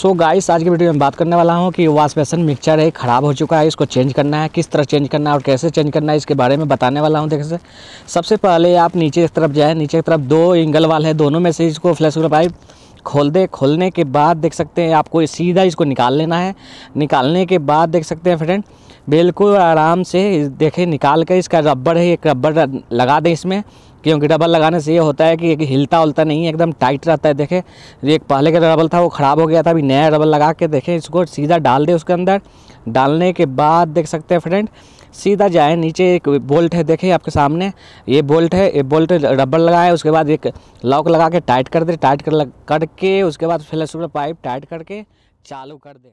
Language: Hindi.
सो so गाइस आज की वीडियो में बात करने वाला हूँ कि वाश बेसन मिक्सचर है ख़राब हो चुका है इसको चेंज करना है किस तरह चेंज करना है और कैसे चेंज करना है इसके बारे में बताने वाला हूँ देखिए सबसे पहले आप नीचे की तरफ जाए नीचे की तरफ दो एंगल वाल है दोनों में से इसको फ्लैश पाइप खोल दे खोलने के बाद देख सकते हैं आपको सीधा इसको निकाल लेना है निकालने के बाद देख सकते हैं फ्रेंड बिल्कुल आराम से देखें निकाल कर इसका रबड़ है एक रबर लगा दें इसमें क्योंकि रबर लगाने से ये होता है कि एक हिलता उलता नहीं है एकदम टाइट रहता है देखें एक पहले का रबल था वो ख़राब हो गया था अभी नया रबर लगा के देखें इसको सीधा डाल दें उसके अंदर डालने के बाद देख सकते हैं फ्रेंड सीधा जाए नीचे एक बोल्ट है देखें आपके सामने ये बोल्ट है ये बोल्ट रबर लगाए उसके बाद एक लॉक लगा के टाइट कर दे टाइट कर करके उसके बाद फ्लैश पाइप टाइट करके चालू कर दें